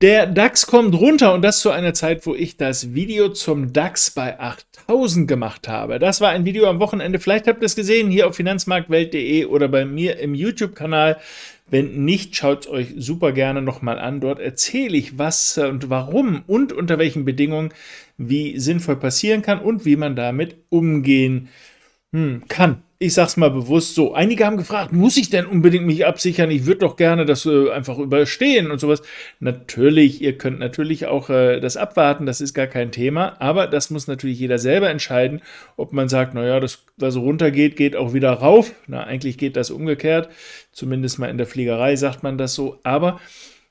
Der DAX kommt runter und das zu einer Zeit, wo ich das Video zum DAX bei 8000 gemacht habe. Das war ein Video am Wochenende. Vielleicht habt ihr es gesehen hier auf finanzmarktwelt.de oder bei mir im YouTube-Kanal. Wenn nicht, schaut es euch super gerne nochmal an. Dort erzähle ich, was und warum und unter welchen Bedingungen wie sinnvoll passieren kann und wie man damit umgehen hm, kann ich sag's mal bewusst so. Einige haben gefragt, muss ich denn unbedingt mich absichern? Ich würde doch gerne das äh, einfach überstehen und sowas. Natürlich, ihr könnt natürlich auch äh, das abwarten, das ist gar kein Thema, aber das muss natürlich jeder selber entscheiden, ob man sagt, naja, das, was runtergeht, geht, geht auch wieder rauf. Na, eigentlich geht das umgekehrt, zumindest mal in der Fliegerei sagt man das so, aber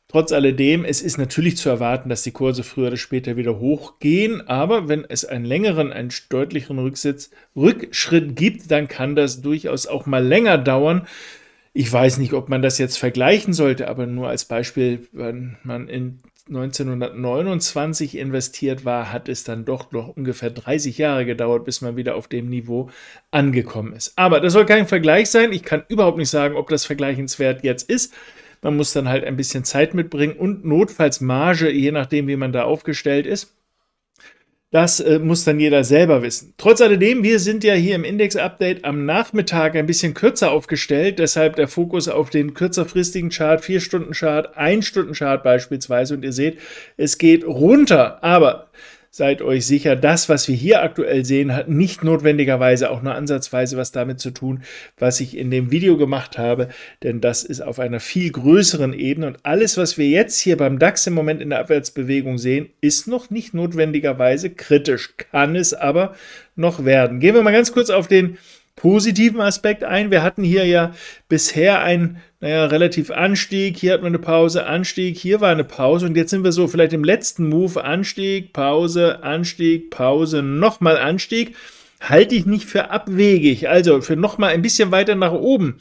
Trotz alledem, es ist natürlich zu erwarten, dass die Kurse früher oder später wieder hochgehen, aber wenn es einen längeren, einen deutlicheren Rücksitz, Rückschritt gibt, dann kann das durchaus auch mal länger dauern. Ich weiß nicht, ob man das jetzt vergleichen sollte, aber nur als Beispiel, wenn man in 1929 investiert war, hat es dann doch noch ungefähr 30 Jahre gedauert, bis man wieder auf dem Niveau angekommen ist. Aber das soll kein Vergleich sein. Ich kann überhaupt nicht sagen, ob das vergleichenswert jetzt ist. Man muss dann halt ein bisschen Zeit mitbringen und notfalls Marge, je nachdem, wie man da aufgestellt ist. Das äh, muss dann jeder selber wissen. Trotz alledem, wir sind ja hier im Index-Update am Nachmittag ein bisschen kürzer aufgestellt, deshalb der Fokus auf den kürzerfristigen Chart, 4-Stunden-Chart, 1-Stunden-Chart beispielsweise. Und ihr seht, es geht runter. Aber seid euch sicher, das, was wir hier aktuell sehen, hat nicht notwendigerweise auch nur ansatzweise was damit zu tun, was ich in dem Video gemacht habe, denn das ist auf einer viel größeren Ebene und alles, was wir jetzt hier beim DAX im Moment in der Abwärtsbewegung sehen, ist noch nicht notwendigerweise kritisch, kann es aber noch werden. Gehen wir mal ganz kurz auf den positiven Aspekt ein. Wir hatten hier ja bisher ein naja, relativ Anstieg, hier hat man eine Pause, Anstieg, hier war eine Pause und jetzt sind wir so vielleicht im letzten Move, Anstieg, Pause, Anstieg, Pause, nochmal Anstieg, halte ich nicht für abwegig, also für nochmal ein bisschen weiter nach oben,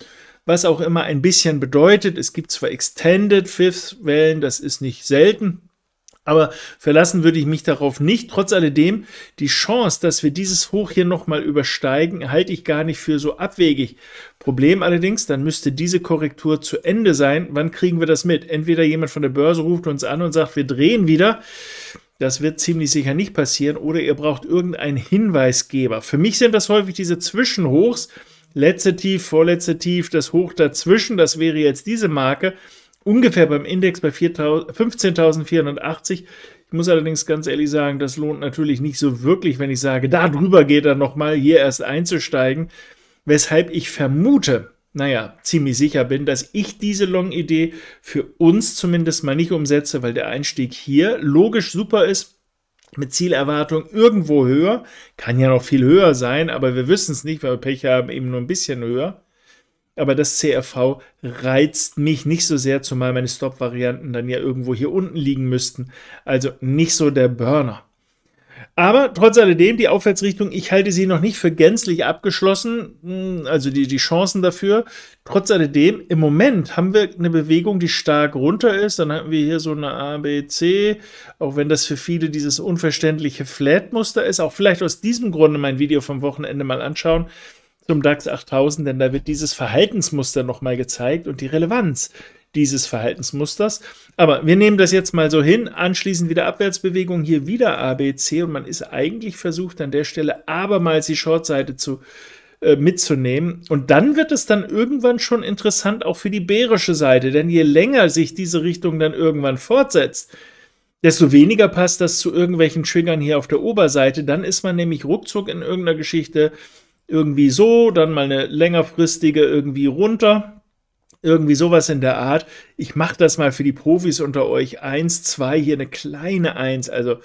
was auch immer ein bisschen bedeutet. Es gibt zwar Extended Fifth Wellen, das ist nicht selten, aber verlassen würde ich mich darauf nicht. Trotz alledem, die Chance, dass wir dieses Hoch hier nochmal übersteigen, halte ich gar nicht für so abwegig. Problem allerdings, dann müsste diese Korrektur zu Ende sein. Wann kriegen wir das mit? Entweder jemand von der Börse ruft uns an und sagt, wir drehen wieder. Das wird ziemlich sicher nicht passieren. Oder ihr braucht irgendeinen Hinweisgeber. Für mich sind das häufig diese Zwischenhochs. Letzte Tief, vorletzte Tief, das Hoch dazwischen. Das wäre jetzt diese Marke ungefähr beim Index bei 15.480. Ich muss allerdings ganz ehrlich sagen, das lohnt natürlich nicht so wirklich, wenn ich sage, da drüber geht er nochmal, hier erst einzusteigen. Weshalb ich vermute, naja, ziemlich sicher bin, dass ich diese Long-Idee für uns zumindest mal nicht umsetze, weil der Einstieg hier logisch super ist, mit Zielerwartung irgendwo höher, kann ja noch viel höher sein, aber wir wissen es nicht, weil wir Pech haben, eben nur ein bisschen höher aber das CRV reizt mich nicht so sehr, zumal meine Stop-Varianten dann ja irgendwo hier unten liegen müssten. Also nicht so der Burner. Aber trotz alledem, die Aufwärtsrichtung, ich halte sie noch nicht für gänzlich abgeschlossen, hm, also die, die Chancen dafür. Trotz alledem, im Moment haben wir eine Bewegung, die stark runter ist. Dann haben wir hier so eine ABC, auch wenn das für viele dieses unverständliche Flat-Muster ist. Auch vielleicht aus diesem Grunde mein Video vom Wochenende mal anschauen zum DAX 8000, denn da wird dieses Verhaltensmuster nochmal gezeigt und die Relevanz dieses Verhaltensmusters. Aber wir nehmen das jetzt mal so hin, anschließend wieder Abwärtsbewegung, hier wieder ABC und man ist eigentlich versucht an der Stelle abermals die Shortseite zu äh, mitzunehmen. Und dann wird es dann irgendwann schon interessant auch für die bärische Seite, denn je länger sich diese Richtung dann irgendwann fortsetzt, desto weniger passt das zu irgendwelchen Triggern hier auf der Oberseite. Dann ist man nämlich ruckzuck in irgendeiner Geschichte irgendwie so, dann mal eine längerfristige irgendwie runter. Irgendwie sowas in der Art. Ich mache das mal für die Profis unter euch. Eins, zwei, hier eine kleine Eins. Also,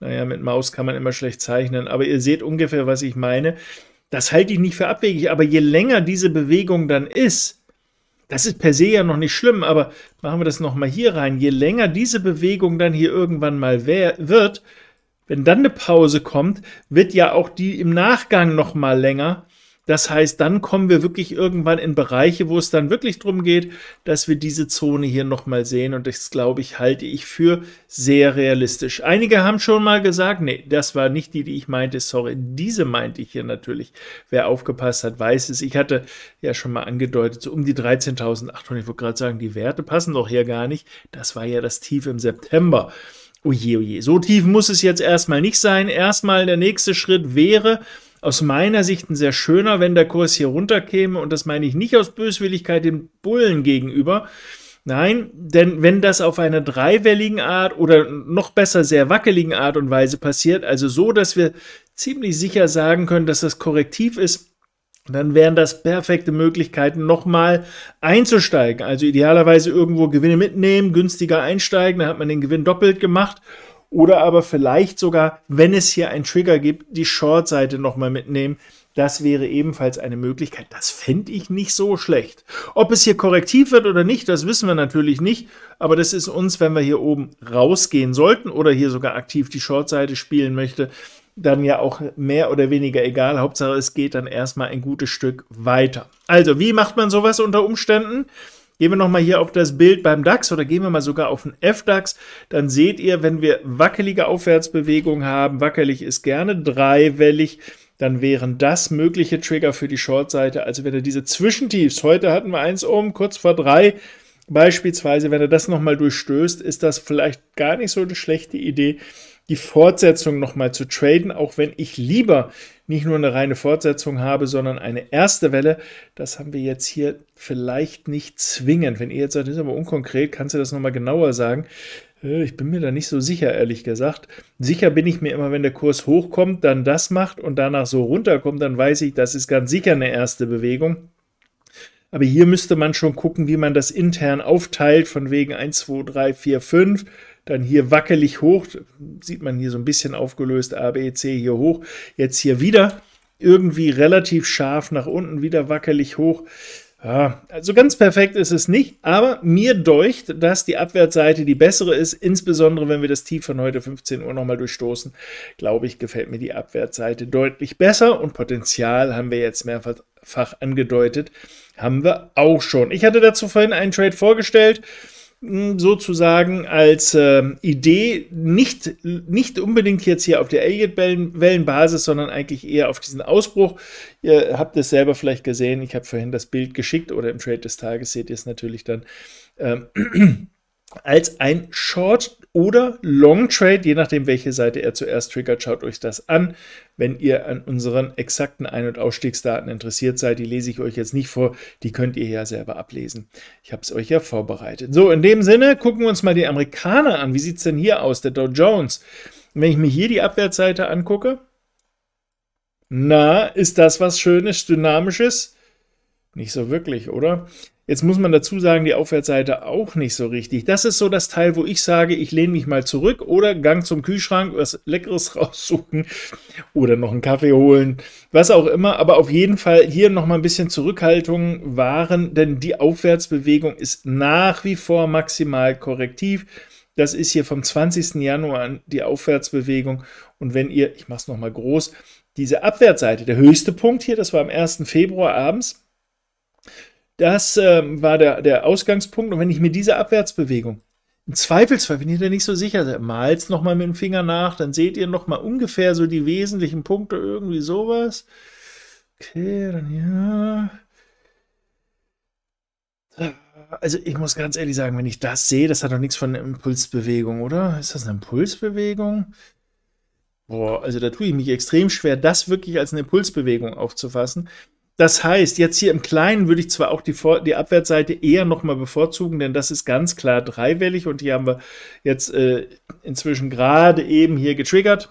naja, mit Maus kann man immer schlecht zeichnen, aber ihr seht ungefähr, was ich meine. Das halte ich nicht für abwegig, aber je länger diese Bewegung dann ist, das ist per se ja noch nicht schlimm, aber machen wir das nochmal hier rein. Je länger diese Bewegung dann hier irgendwann mal wird, wenn dann eine Pause kommt, wird ja auch die im Nachgang noch mal länger. Das heißt, dann kommen wir wirklich irgendwann in Bereiche, wo es dann wirklich darum geht, dass wir diese Zone hier nochmal sehen. Und das, glaube ich, halte ich für sehr realistisch. Einige haben schon mal gesagt, nee, das war nicht die, die ich meinte. Sorry, diese meinte ich hier natürlich. Wer aufgepasst hat, weiß es. Ich hatte ja schon mal angedeutet, so um die 13.800. Ich wollte gerade sagen, die Werte passen doch hier gar nicht. Das war ja das Tief im September oje, oh oje, oh so tief muss es jetzt erstmal nicht sein. Erstmal der nächste Schritt wäre, aus meiner Sicht ein sehr schöner, wenn der Kurs hier runterkäme. Und das meine ich nicht aus Böswilligkeit dem Bullen gegenüber. Nein, denn wenn das auf einer dreiwelligen Art oder noch besser sehr wackeligen Art und Weise passiert, also so, dass wir ziemlich sicher sagen können, dass das korrektiv ist, dann wären das perfekte Möglichkeiten, nochmal einzusteigen. Also idealerweise irgendwo Gewinne mitnehmen, günstiger einsteigen, dann hat man den Gewinn doppelt gemacht. Oder aber vielleicht sogar, wenn es hier einen Trigger gibt, die Short-Seite nochmal mitnehmen. Das wäre ebenfalls eine Möglichkeit. Das fände ich nicht so schlecht. Ob es hier korrektiv wird oder nicht, das wissen wir natürlich nicht. Aber das ist uns, wenn wir hier oben rausgehen sollten oder hier sogar aktiv die Short-Seite spielen möchte, dann ja auch mehr oder weniger egal. Hauptsache, es geht dann erstmal ein gutes Stück weiter. Also, wie macht man sowas unter Umständen? Gehen wir nochmal hier auf das Bild beim DAX oder gehen wir mal sogar auf den F-DAX. Dann seht ihr, wenn wir wackelige Aufwärtsbewegungen haben, wackelig ist gerne dreiwellig, dann wären das mögliche Trigger für die Shortseite. Also wenn ihr diese Zwischentiefs, heute hatten wir eins um, kurz vor drei, beispielsweise, wenn ihr das nochmal durchstößt, ist das vielleicht gar nicht so eine schlechte Idee, die Fortsetzung nochmal zu traden, auch wenn ich lieber nicht nur eine reine Fortsetzung habe, sondern eine erste Welle. Das haben wir jetzt hier vielleicht nicht zwingend. Wenn ihr jetzt sagt, das ist aber unkonkret, kannst du das nochmal genauer sagen? Äh, ich bin mir da nicht so sicher, ehrlich gesagt. Sicher bin ich mir immer, wenn der Kurs hochkommt, dann das macht und danach so runterkommt, dann weiß ich, das ist ganz sicher eine erste Bewegung. Aber hier müsste man schon gucken, wie man das intern aufteilt, von wegen 1, 2, 3, 4, 5 dann hier wackelig hoch, sieht man hier so ein bisschen aufgelöst, A, B, C hier hoch, jetzt hier wieder irgendwie relativ scharf nach unten, wieder wackelig hoch. Ja, also ganz perfekt ist es nicht, aber mir deucht, dass die Abwärtsseite die bessere ist, insbesondere wenn wir das Tief von heute 15 Uhr nochmal durchstoßen, glaube ich, gefällt mir die Abwärtsseite deutlich besser und Potenzial haben wir jetzt mehrfach angedeutet, haben wir auch schon. Ich hatte dazu vorhin einen Trade vorgestellt, sozusagen als äh, Idee nicht, nicht unbedingt jetzt hier auf der Elliott-Wellenbasis, sondern eigentlich eher auf diesen Ausbruch. Ihr habt es selber vielleicht gesehen, ich habe vorhin das Bild geschickt oder im Trade des Tages seht ihr es natürlich dann. Ähm, als ein Short oder Long Trade, je nachdem, welche Seite er zuerst triggert. Schaut euch das an, wenn ihr an unseren exakten Ein- und Ausstiegsdaten interessiert seid. Die lese ich euch jetzt nicht vor, die könnt ihr ja selber ablesen. Ich habe es euch ja vorbereitet. So, in dem Sinne gucken wir uns mal die Amerikaner an. Wie sieht es denn hier aus, der Dow Jones? Wenn ich mir hier die Abwärtsseite angucke, na, ist das was Schönes, Dynamisches? Nicht so wirklich, oder? Jetzt muss man dazu sagen, die Aufwärtsseite auch nicht so richtig. Das ist so das Teil, wo ich sage, ich lehne mich mal zurück oder Gang zum Kühlschrank, was Leckeres raussuchen oder noch einen Kaffee holen, was auch immer. Aber auf jeden Fall hier nochmal ein bisschen Zurückhaltung wahren, denn die Aufwärtsbewegung ist nach wie vor maximal korrektiv. Das ist hier vom 20. Januar an die Aufwärtsbewegung. Und wenn ihr, ich mache es nochmal groß, diese Abwärtsseite, der höchste Punkt hier, das war am 1. Februar abends, das ähm, war der, der Ausgangspunkt. Und wenn ich mir diese Abwärtsbewegung, im Zweifelsfall, wenn ihr da nicht so sicher seid, malt's nochmal mit dem Finger nach, dann seht ihr nochmal ungefähr so die wesentlichen Punkte, irgendwie sowas. Okay, dann ja. Also ich muss ganz ehrlich sagen, wenn ich das sehe, das hat doch nichts von Impulsbewegung, oder? Ist das eine Impulsbewegung? Boah, also da tue ich mich extrem schwer, das wirklich als eine Impulsbewegung aufzufassen. Das heißt, jetzt hier im Kleinen würde ich zwar auch die, Vor die Abwärtsseite eher nochmal bevorzugen, denn das ist ganz klar dreiwellig und hier haben wir jetzt äh, inzwischen gerade eben hier getriggert.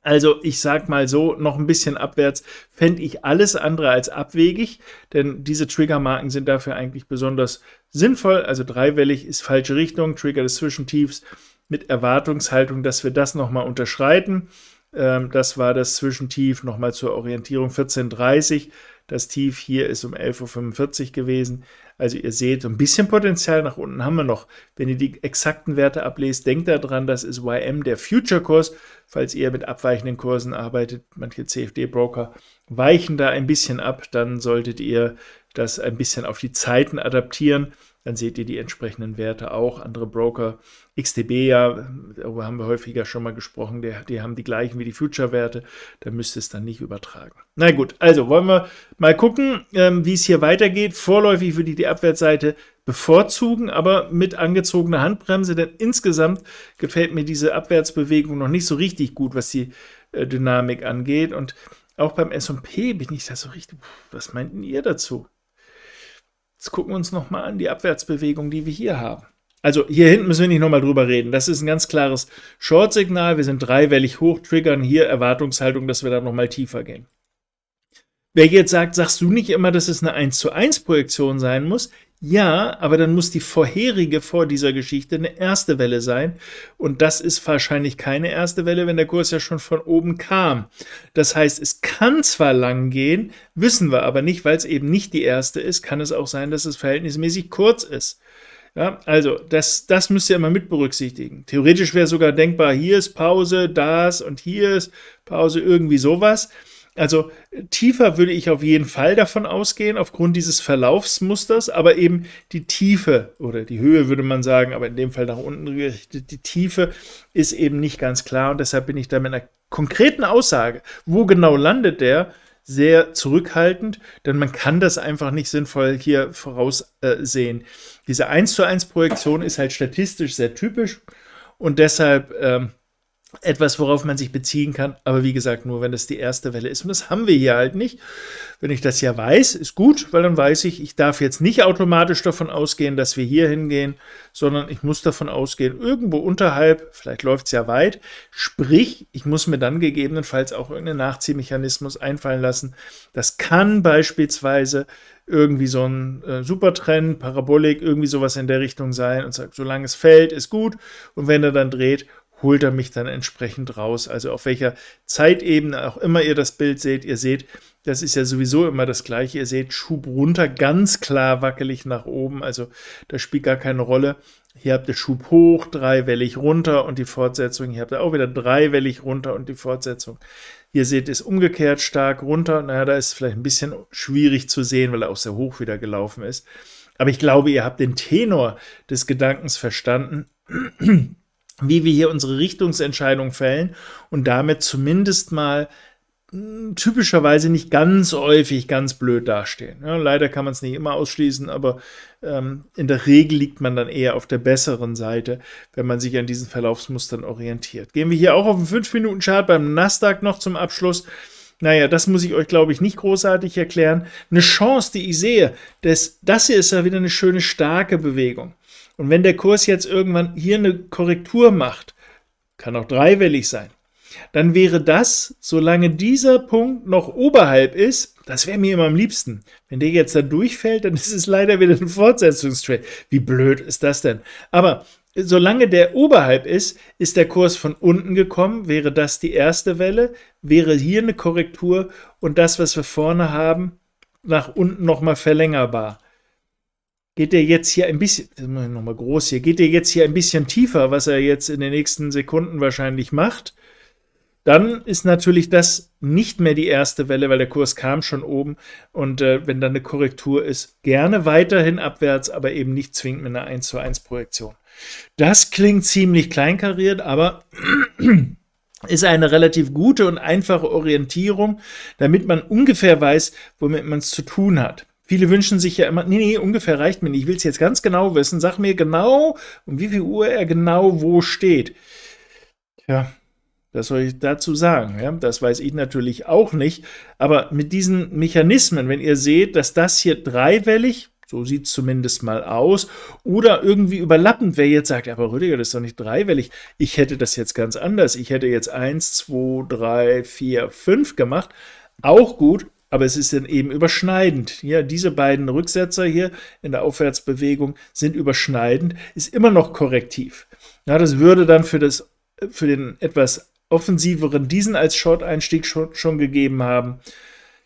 Also ich sag mal so, noch ein bisschen abwärts fände ich alles andere als abwegig, denn diese Triggermarken sind dafür eigentlich besonders sinnvoll. Also dreiwellig ist falsche Richtung, Trigger des Zwischentiefs mit Erwartungshaltung, dass wir das nochmal unterschreiten. Ähm, das war das Zwischentief nochmal zur Orientierung 14.30 das Tief hier ist um 11.45 Uhr gewesen. Also ihr seht, so ein bisschen Potenzial nach unten haben wir noch. Wenn ihr die exakten Werte ablest, denkt daran, das ist YM, der Future-Kurs. Falls ihr mit abweichenden Kursen arbeitet, manche CFD-Broker weichen da ein bisschen ab, dann solltet ihr das ein bisschen auf die Zeiten adaptieren dann seht ihr die entsprechenden Werte auch. Andere Broker, XTB ja, darüber haben wir häufiger schon mal gesprochen, die, die haben die gleichen wie die Future-Werte, da müsst ihr es dann nicht übertragen. Na gut, also wollen wir mal gucken, ähm, wie es hier weitergeht. Vorläufig würde ich die Abwärtsseite bevorzugen, aber mit angezogener Handbremse, denn insgesamt gefällt mir diese Abwärtsbewegung noch nicht so richtig gut, was die äh, Dynamik angeht und auch beim S&P bin ich da so richtig, was meinten ihr dazu? Jetzt gucken wir uns nochmal an die Abwärtsbewegung, die wir hier haben. Also hier hinten müssen wir nicht nochmal drüber reden. Das ist ein ganz klares Short-Signal. Wir sind dreiwellig hoch, triggern hier Erwartungshaltung, dass wir da nochmal tiefer gehen. Wer jetzt sagt, sagst du nicht immer, dass es eine 1 zu 1 Projektion sein muss? Ja, aber dann muss die vorherige vor dieser Geschichte eine erste Welle sein. Und das ist wahrscheinlich keine erste Welle, wenn der Kurs ja schon von oben kam. Das heißt, es kann zwar lang gehen, wissen wir aber nicht, weil es eben nicht die erste ist, kann es auch sein, dass es verhältnismäßig kurz ist. Ja, also das, das müsst ihr immer mit berücksichtigen. Theoretisch wäre sogar denkbar, hier ist Pause, das und hier ist Pause, irgendwie sowas. Also tiefer würde ich auf jeden Fall davon ausgehen, aufgrund dieses Verlaufsmusters, aber eben die Tiefe oder die Höhe würde man sagen, aber in dem Fall nach unten gerichtet, die Tiefe ist eben nicht ganz klar und deshalb bin ich da mit einer konkreten Aussage, wo genau landet der, sehr zurückhaltend, denn man kann das einfach nicht sinnvoll hier voraussehen. Äh, Diese 1 zu 1 Projektion ist halt statistisch sehr typisch und deshalb ähm, etwas, worauf man sich beziehen kann. Aber wie gesagt, nur wenn das die erste Welle ist. Und das haben wir hier halt nicht. Wenn ich das ja weiß, ist gut, weil dann weiß ich, ich darf jetzt nicht automatisch davon ausgehen, dass wir hier hingehen, sondern ich muss davon ausgehen, irgendwo unterhalb, vielleicht läuft es ja weit, sprich, ich muss mir dann gegebenenfalls auch irgendeinen Nachziehmechanismus einfallen lassen. Das kann beispielsweise irgendwie so ein äh, Supertrend, Parabolik, irgendwie sowas in der Richtung sein und sagt, solange es fällt, ist gut. Und wenn er dann dreht, holt er mich dann entsprechend raus. Also auf welcher Zeitebene auch immer ihr das Bild seht, ihr seht, das ist ja sowieso immer das gleiche. Ihr seht Schub runter, ganz klar wackelig nach oben, also das spielt gar keine Rolle. Hier habt ihr Schub hoch, dreiwellig runter und die Fortsetzung. Hier habt ihr auch wieder dreiwellig runter und die Fortsetzung. Hier seht ihr es umgekehrt stark runter. Naja, da ist es vielleicht ein bisschen schwierig zu sehen, weil er auch sehr hoch wieder gelaufen ist. Aber ich glaube, ihr habt den Tenor des Gedankens verstanden wie wir hier unsere Richtungsentscheidung fällen und damit zumindest mal hm, typischerweise nicht ganz häufig ganz blöd dastehen. Ja, leider kann man es nicht immer ausschließen, aber ähm, in der Regel liegt man dann eher auf der besseren Seite, wenn man sich an diesen Verlaufsmustern orientiert. Gehen wir hier auch auf einen 5-Minuten-Chart beim Nasdaq noch zum Abschluss. Naja, das muss ich euch, glaube ich, nicht großartig erklären. Eine Chance, die ich sehe, das, das hier ist ja wieder eine schöne starke Bewegung. Und wenn der Kurs jetzt irgendwann hier eine Korrektur macht, kann auch dreiwellig sein, dann wäre das, solange dieser Punkt noch oberhalb ist, das wäre mir immer am liebsten. Wenn der jetzt da durchfällt, dann ist es leider wieder ein Fortsetzungstrade. Wie blöd ist das denn? Aber solange der oberhalb ist, ist der Kurs von unten gekommen, wäre das die erste Welle, wäre hier eine Korrektur und das, was wir vorne haben, nach unten nochmal verlängerbar geht er jetzt hier ein bisschen, nochmal groß hier, geht er jetzt hier ein bisschen tiefer, was er jetzt in den nächsten Sekunden wahrscheinlich macht, dann ist natürlich das nicht mehr die erste Welle, weil der Kurs kam schon oben und äh, wenn dann eine Korrektur ist, gerne weiterhin abwärts, aber eben nicht zwingend mit einer 1 zu 1 Projektion. Das klingt ziemlich kleinkariert, aber ist eine relativ gute und einfache Orientierung, damit man ungefähr weiß, womit man es zu tun hat. Viele wünschen sich ja immer, nee, nee, ungefähr reicht mir nicht. Ich will es jetzt ganz genau wissen. Sag mir genau, um wie viel Uhr er genau wo steht. Ja, was soll ich dazu sagen? Ja, das weiß ich natürlich auch nicht. Aber mit diesen Mechanismen, wenn ihr seht, dass das hier dreiwellig, so sieht es zumindest mal aus, oder irgendwie überlappend, wer jetzt sagt, aber Rüdiger, das ist doch nicht dreiwellig. Ich hätte das jetzt ganz anders. Ich hätte jetzt 1, 2, 3, 4, 5 gemacht. Auch gut, aber es ist dann eben überschneidend. Ja, diese beiden Rücksetzer hier in der Aufwärtsbewegung sind überschneidend, ist immer noch korrektiv. Ja, das würde dann für, das, für den etwas offensiveren diesen als Short-Einstieg schon, schon gegeben haben,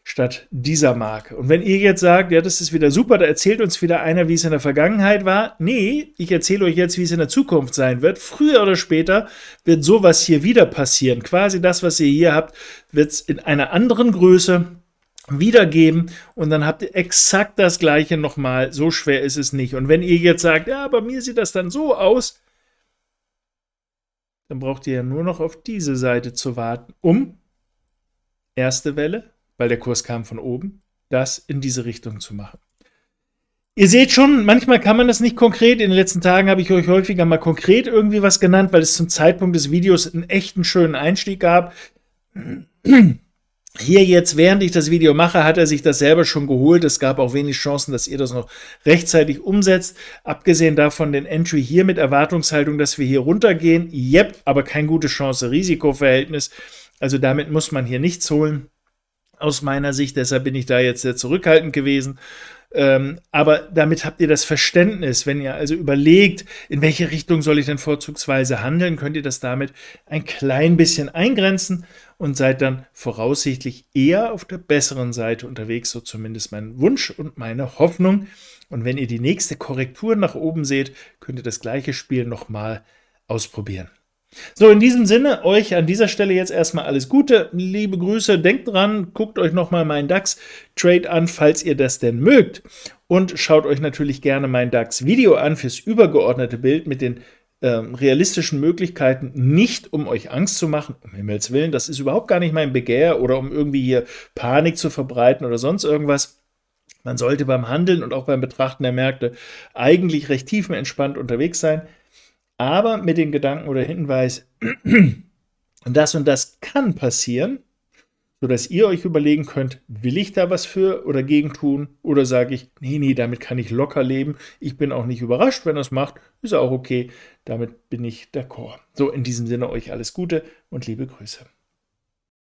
statt dieser Marke. Und wenn ihr jetzt sagt, ja, das ist wieder super, da erzählt uns wieder einer, wie es in der Vergangenheit war. Nee, ich erzähle euch jetzt, wie es in der Zukunft sein wird. Früher oder später wird sowas hier wieder passieren. Quasi das, was ihr hier habt, wird es in einer anderen Größe wiedergeben und dann habt ihr exakt das gleiche nochmal. So schwer ist es nicht. Und wenn ihr jetzt sagt, ja, bei mir sieht das dann so aus, dann braucht ihr ja nur noch auf diese Seite zu warten, um erste Welle, weil der Kurs kam von oben, das in diese Richtung zu machen. Ihr seht schon, manchmal kann man das nicht konkret. In den letzten Tagen habe ich euch häufiger mal konkret irgendwie was genannt, weil es zum Zeitpunkt des Videos einen echten schönen Einstieg gab. Hier jetzt, während ich das Video mache, hat er sich das selber schon geholt. Es gab auch wenig Chancen, dass ihr das noch rechtzeitig umsetzt. Abgesehen davon den Entry hier mit Erwartungshaltung, dass wir hier runtergehen. Yep, aber kein gute Chance-Risikoverhältnis. Also damit muss man hier nichts holen. Aus meiner Sicht, deshalb bin ich da jetzt sehr zurückhaltend gewesen. Ähm, aber damit habt ihr das Verständnis, wenn ihr also überlegt, in welche Richtung soll ich denn vorzugsweise handeln, könnt ihr das damit ein klein bisschen eingrenzen und seid dann voraussichtlich eher auf der besseren Seite unterwegs, so zumindest mein Wunsch und meine Hoffnung. Und wenn ihr die nächste Korrektur nach oben seht, könnt ihr das gleiche Spiel nochmal ausprobieren. So, in diesem Sinne, euch an dieser Stelle jetzt erstmal alles Gute, liebe Grüße, denkt dran, guckt euch nochmal meinen DAX-Trade an, falls ihr das denn mögt. Und schaut euch natürlich gerne mein DAX-Video an fürs übergeordnete Bild mit den ähm, realistischen Möglichkeiten, nicht um euch Angst zu machen, um Himmels Willen, das ist überhaupt gar nicht mein Begehr oder um irgendwie hier Panik zu verbreiten oder sonst irgendwas. Man sollte beim Handeln und auch beim Betrachten der Märkte eigentlich recht tiefenentspannt unterwegs sein aber mit dem Gedanken oder Hinweis, das und das kann passieren, sodass ihr euch überlegen könnt, will ich da was für oder gegen tun oder sage ich, nee, nee, damit kann ich locker leben, ich bin auch nicht überrascht, wenn er es macht, ist auch okay, damit bin ich d'accord. So, in diesem Sinne euch alles Gute und liebe Grüße.